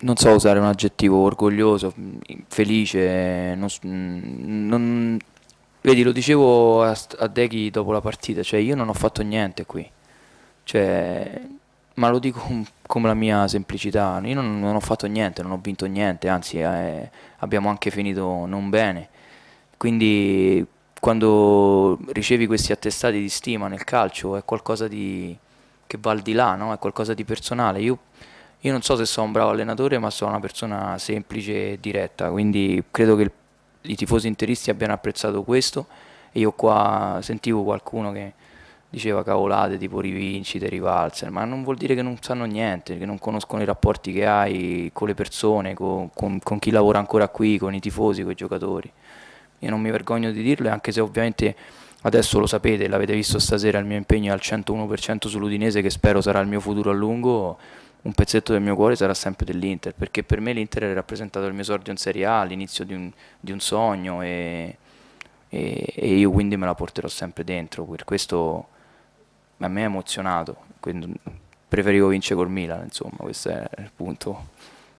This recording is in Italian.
non so usare un aggettivo, orgoglioso, mm, felice, non, mm, non, vedi lo dicevo a, a Deghi dopo la partita, cioè io non ho fatto niente qui, cioè, ma lo dico come la mia semplicità, io non, non ho fatto niente, non ho vinto niente, anzi eh, abbiamo anche finito non bene, quindi quando ricevi questi attestati di stima nel calcio è qualcosa di, che va al di là, no? è qualcosa di personale, io io non so se sono un bravo allenatore, ma sono una persona semplice e diretta, quindi credo che il, i tifosi interisti abbiano apprezzato questo. E io qua sentivo qualcuno che diceva cavolate tipo rivincite, rivalse, ma non vuol dire che non sanno niente, che non conoscono i rapporti che hai con le persone, con, con, con chi lavora ancora qui, con i tifosi, con i giocatori. Io non mi vergogno di dirlo, anche se ovviamente Adesso lo sapete, l'avete visto stasera il mio impegno è al 101% sull'Udinese che spero sarà il mio futuro a lungo. Un pezzetto del mio cuore sarà sempre dell'Inter, perché per me l'Inter è rappresentato il mio esordio in Serie A, l'inizio di, di un, sogno e, e, e, io quindi me la porterò sempre dentro. Per questo a me è emozionato, preferivo vincere col Milan, insomma, questo è il punto.